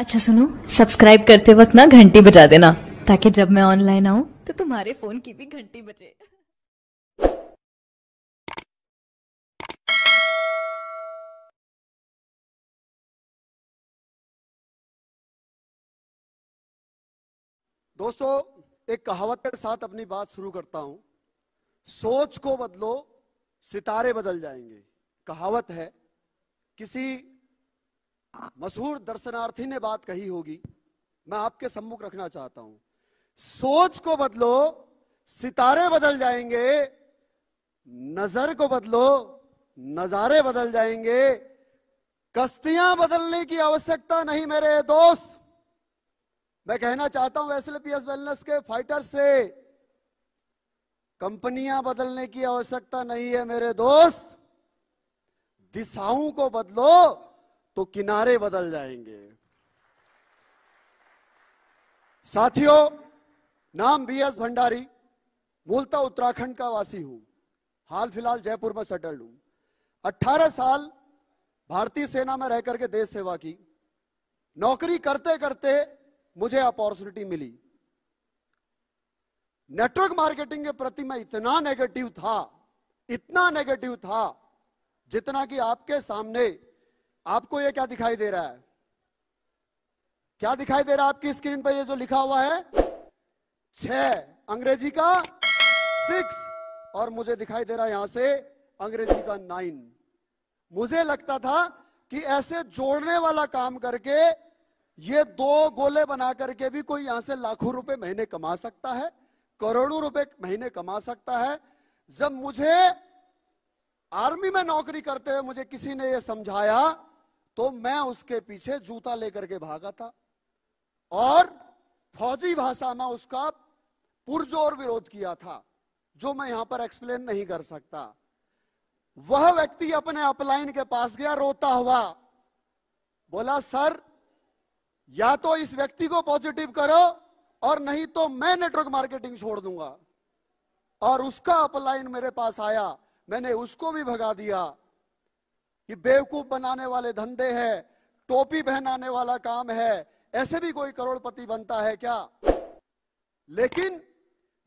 अच्छा सुनो सब्सक्राइब करते वक्त ना घंटी बजा देना ताकि जब मैं ऑनलाइन आऊं तो तुम्हारे फोन की भी घंटी बजे दोस्तों एक कहावत के साथ अपनी बात शुरू करता हूं सोच को बदलो सितारे बदल जाएंगे कहावत है किसी मशहूर दर्शनार्थी ने बात कही होगी मैं आपके सम्मुख रखना चाहता हूं सोच को बदलो सितारे बदल जाएंगे नजर को बदलो नजारे बदल जाएंगे कश्तियां बदलने की आवश्यकता नहीं मेरे दोस्त मैं कहना चाहता हूं एस एल एस वेलनेस के फाइटर से कंपनियां बदलने की आवश्यकता नहीं है मेरे दोस्त दिशाओं को बदलो तो किनारे बदल जाएंगे साथियों नाम बी एस भंडारी मूलतः उत्तराखंड का वासी हूं हाल फिलहाल जयपुर में सेटल्ड हूं 18 साल भारतीय सेना में रहकर के देश सेवा की नौकरी करते करते मुझे अपॉर्चुनिटी मिली नेटवर्क मार्केटिंग के प्रति मैं इतना नेगेटिव था इतना नेगेटिव था जितना कि आपके सामने आपको ये क्या दिखाई दे रहा है क्या दिखाई दे रहा है आपकी स्क्रीन पर ये जो लिखा हुआ है छ अंग्रेजी का सिक्स और मुझे दिखाई दे रहा है यहां से अंग्रेजी का नाइन मुझे लगता था कि ऐसे जोड़ने वाला काम करके ये दो गोले बना करके भी कोई यहां से लाखों रुपए महीने कमा सकता है करोड़ों रुपए महीने कमा सकता है जब मुझे आर्मी में नौकरी करते हुए मुझे किसी ने यह समझाया तो मैं उसके पीछे जूता लेकर के भागा था और फौजी भाषा में उसका पुरजोर विरोध किया था जो मैं यहां पर एक्सप्लेन नहीं कर सकता वह व्यक्ति अपने अपलाइन के पास गया रोता हुआ बोला सर या तो इस व्यक्ति को पॉजिटिव करो और नहीं तो मैं नेटवर्क मार्केटिंग छोड़ दूंगा और उसका अपलाइन मेरे पास आया मैंने उसको भी भगा दिया ये बेवकूफ बनाने वाले धंधे हैं टोपी पहनाने वाला काम है ऐसे भी कोई करोड़पति बनता है क्या लेकिन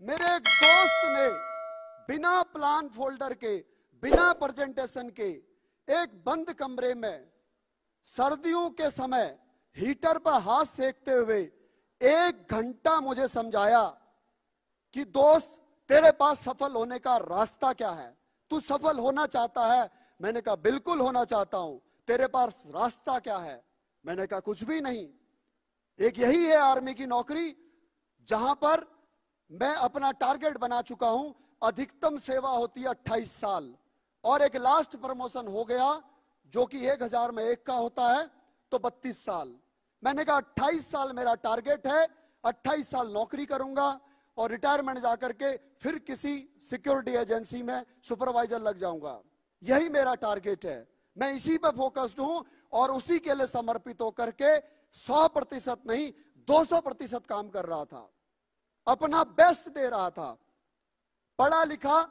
मेरे एक दोस्त ने बिना प्लान फोल्डर के बिना प्रेजेंटेशन के एक बंद कमरे में सर्दियों के समय हीटर पर हाथ सेकते हुए एक घंटा मुझे समझाया कि दोस्त तेरे पास सफल होने का रास्ता क्या है तू सफल होना चाहता है मैंने कहा बिल्कुल होना चाहता हूं तेरे पास रास्ता क्या है मैंने कहा कुछ भी नहीं एक यही है आर्मी की नौकरी जहां पर मैं अपना टारगेट बना चुका हूं अधिकतम सेवा होती है अट्ठाईस साल और एक लास्ट प्रमोशन हो गया जो कि एक हजार में एक का होता है तो बत्तीस साल मैंने कहा अट्ठाईस साल मेरा टारगेट है अट्ठाईस साल नौकरी करूंगा और रिटायरमेंट जाकर के फिर किसी सिक्योरिटी एजेंसी में सुपरवाइजर लग जाऊंगा यही मेरा टारगेट है मैं इसी पर फोकस्ड हूं और उसी के लिए समर्पित होकर के 100 प्रतिशत नहीं 200 प्रतिशत काम कर रहा था अपना बेस्ट दे रहा था पढ़ा लिखा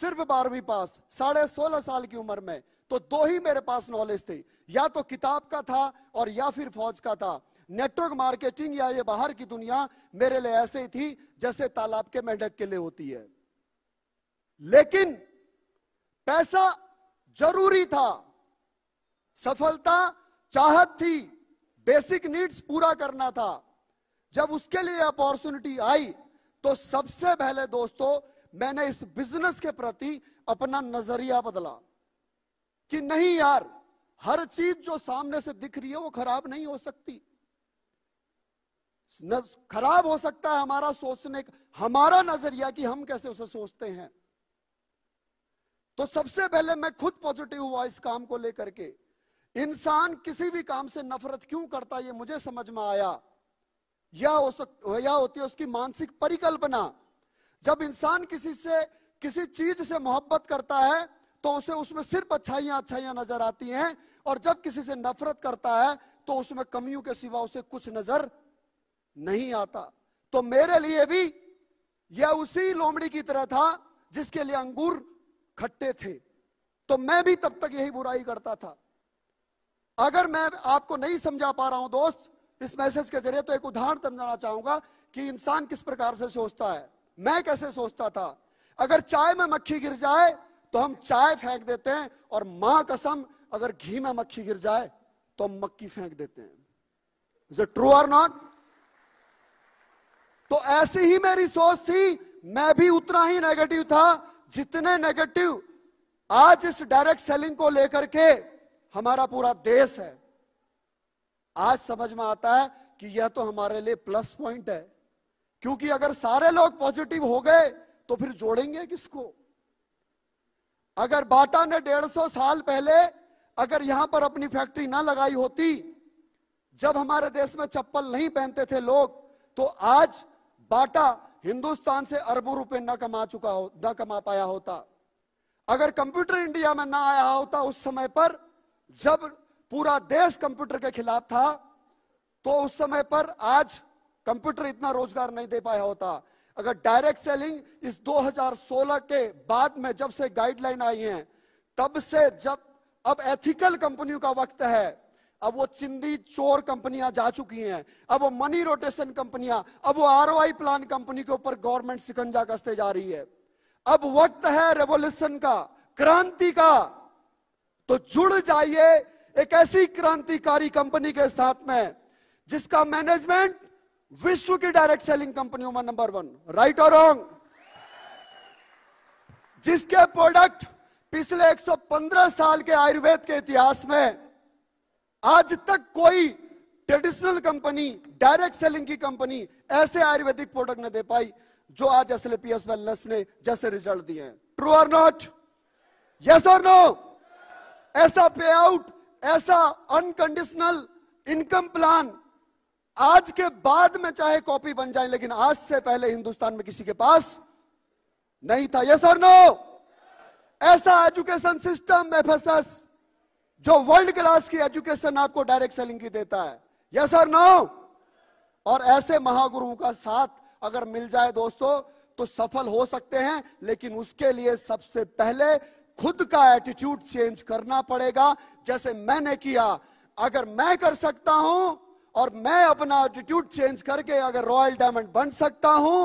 सिर्फ बारहवीं पास साढ़े सोलह साल की उम्र में तो दो ही मेरे पास नॉलेज थे या तो किताब का था और या फिर फौज का था नेटवर्क मार्केटिंग या ये बाहर की दुनिया मेरे लिए ऐसे ही थी जैसे तालाब के मेढक के लिए होती है लेकिन पैसा जरूरी था सफलता चाहत थी बेसिक नीड्स पूरा करना था जब उसके लिए अपॉर्चुनिटी आई तो सबसे पहले दोस्तों मैंने इस बिजनेस के प्रति अपना नजरिया बदला कि नहीं यार हर चीज जो सामने से दिख रही है वो खराब नहीं हो सकती खराब हो सकता है हमारा सोचने हमारा नजरिया कि हम कैसे उसे सोचते हैं तो सबसे पहले मैं खुद पॉजिटिव हुआ इस काम को लेकर के इंसान किसी भी काम से नफरत क्यों करता ये मुझे समझ में आया या हो सक या होती है उसकी मानसिक परिकल्पना जब इंसान किसी से किसी चीज से मोहब्बत करता है तो उसे उसमें सिर्फ अच्छाइयां अच्छाइयां नजर आती हैं और जब किसी से नफरत करता है तो उसमें कमियों के सिवा उसे कुछ नजर नहीं आता तो मेरे लिए भी यह उसी लोमड़ी की तरह था जिसके लिए अंगूर खट्टे थे तो मैं भी तब तक यही बुराई करता था अगर मैं आपको नहीं समझा पा रहा हूं दोस्त इस मैसेज के जरिए तो एक उदाहरण समझाना चाहूंगा कि इंसान किस प्रकार से सोचता है मैं कैसे सोचता था अगर चाय में मक्खी गिर जाए तो हम चाय फेंक देते हैं और मां कसम अगर घी में मक्खी गिर जाए तो हम मक्खी फेंक देते हैं इज इट ट्रू और नॉट तो ऐसी ही मेरी सोच थी मैं भी उतना ही नेगेटिव था जितने नेगेटिव आज इस डायरेक्ट सेलिंग को लेकर के हमारा पूरा देश है आज समझ में आता है कि यह तो हमारे लिए प्लस पॉइंट है क्योंकि अगर सारे लोग पॉजिटिव हो गए तो फिर जोड़ेंगे किसको अगर बाटा ने 150 साल पहले अगर यहां पर अपनी फैक्ट्री ना लगाई होती जब हमारे देश में चप्पल नहीं पहनते थे लोग तो आज बाटा हिंदुस्तान से अरबों रुपए न कमा चुका हो न कमा पाया होता अगर कंप्यूटर इंडिया में ना आया होता उस समय पर जब पूरा देश कंप्यूटर के खिलाफ था तो उस समय पर आज कंप्यूटर इतना रोजगार नहीं दे पाया होता अगर डायरेक्ट सेलिंग इस 2016 के बाद में जब से गाइडलाइन आई है तब से जब अब एथिकल कंपनियों का वक्त है अब वो चिंदी चोर कंपनियां जा चुकी हैं अब वो मनी रोटेशन कंपनियां अब वो आर प्लान कंपनी के ऊपर गवर्नमेंट सिकंजा कसते जा रही है अब वक्त है रेवोल्यूशन का क्रांति का तो जुड़ जाइए एक ऐसी क्रांतिकारी कंपनी के साथ में जिसका मैनेजमेंट विश्व की डायरेक्ट सेलिंग कंपनियों में नंबर वन राइट और रॉन्ग जिसके प्रोडक्ट पिछले 115 साल के आयुर्वेद के इतिहास में आज तक कोई ट्रेडिशनल कंपनी डायरेक्ट सेलिंग की कंपनी ऐसे आयुर्वेदिक प्रोडक्ट ने दे पाई जो आज एस वेलनेस ने जैसे रिजल्ट दिए हैं ट्रू आर नॉट यस और नो ऐसा पे आउट ऐसा अनकंडीशनल इनकम प्लान आज के बाद में चाहे कॉपी बन जाए लेकिन आज से पहले हिंदुस्तान में किसी के पास नहीं था यस और नो ऐसा एजुकेशन सिस्टम एफएसएस जो वर्ल्ड क्लास की एजुकेशन आपको डायरेक्ट सेलिंग की देता है यस और नो और ऐसे महागुरुओं का साथ अगर मिल जाए दोस्तों तो सफल हो सकते हैं लेकिन उसके लिए सबसे पहले खुद का एटीट्यूड चेंज करना पड़ेगा जैसे मैंने किया अगर मैं कर सकता हूं और मैं अपना एटीट्यूड चेंज करके अगर रॉयल डायमंड बन सकता हूं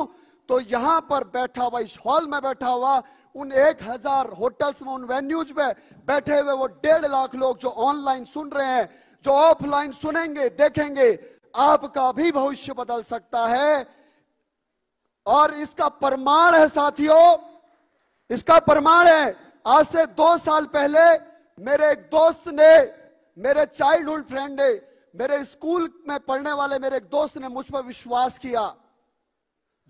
तो यहां पर बैठा हुआ इस हॉल में बैठा हुआ उन एक हजार होटल्स में उन वेन्यूज में बैठे हुए वो डेढ़ लाख लोग जो ऑनलाइन सुन रहे हैं जो ऑफलाइन सुनेंगे देखेंगे आपका भी भविष्य बदल सकता है और इसका प्रमाण है साथियों इसका प्रमाण है आज से दो साल पहले मेरे एक दोस्त ने मेरे चाइल्डहुड फ्रेंड ने मेरे स्कूल में पढ़ने वाले मेरे एक दोस्त ने मुझ पर विश्वास किया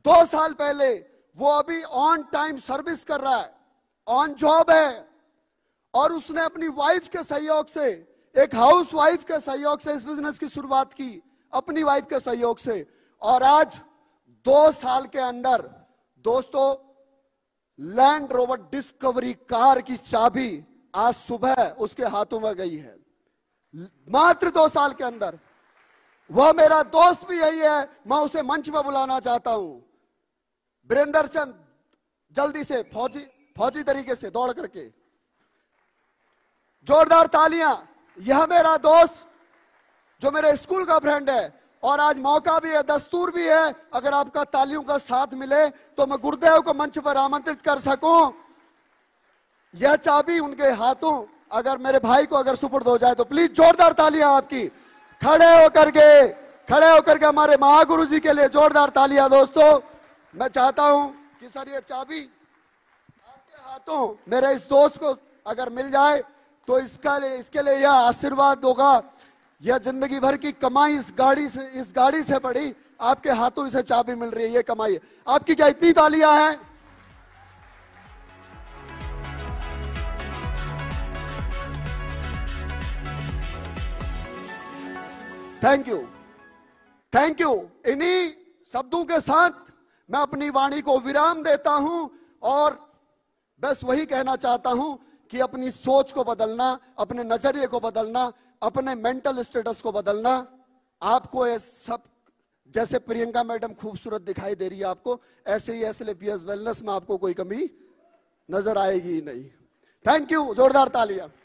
दो साल पहले वो अभी ऑन टाइम सर्विस कर रहा है ऑन जॉब है और उसने अपनी वाइफ के सहयोग से एक हाउस वाइफ के सहयोग से इस बिजनेस की शुरुआत की अपनी वाइफ के सहयोग से और आज दो साल के अंदर दोस्तों लैंड रोवर डिस्कवरी कार की चाबी आज सुबह उसके हाथों में गई है मात्र दो साल के अंदर वह मेरा दोस्त भी यही है मैं उसे मंच पर बुलाना चाहता हूं बीरेंद्र चंद जल्दी से फौजी फौजी तरीके से दौड़ करके जोरदार तालियां यह मेरा दोस्त जो मेरे स्कूल का फ्रेंड है और आज मौका भी है दस्तूर भी है अगर आपका तालियों का साथ मिले तो मैं गुरुदेव को मंच पर आमंत्रित कर सकूं यह चाबी उनके हाथों अगर मेरे भाई को अगर सुपुर्द हो जाए तो प्लीज जोरदार तालियां आपकी खड़े होकर के खड़े होकर के हमारे महागुरु जी के लिए जोरदार तालियां दोस्तों मैं चाहता हूं कि सर ये चाबी आपके हाथों मेरे इस दोस्त को अगर मिल जाए तो इसका लिए इसके लिए यह आशीर्वाद होगा यह जिंदगी भर की कमाई इस गाड़ी से इस गाड़ी से बड़ी आपके हाथों इसे चाबी मिल रही है ये कमाई आपकी क्या इतनी तालियां हैं थैंक यू थैंक यू इन्हीं शब्दों के साथ मैं अपनी वाणी को विराम देता हूं और बस वही कहना चाहता हूं कि अपनी सोच को बदलना अपने नजरिए को बदलना अपने मेंटल स्टेटस को बदलना आपको ये सब जैसे प्रियंका मैडम खूबसूरत दिखाई दे रही है आपको ऐसे ही ऐसे वेलनेस में आपको कोई कमी नजर आएगी ही नहीं थैंक यू जोरदार तालियां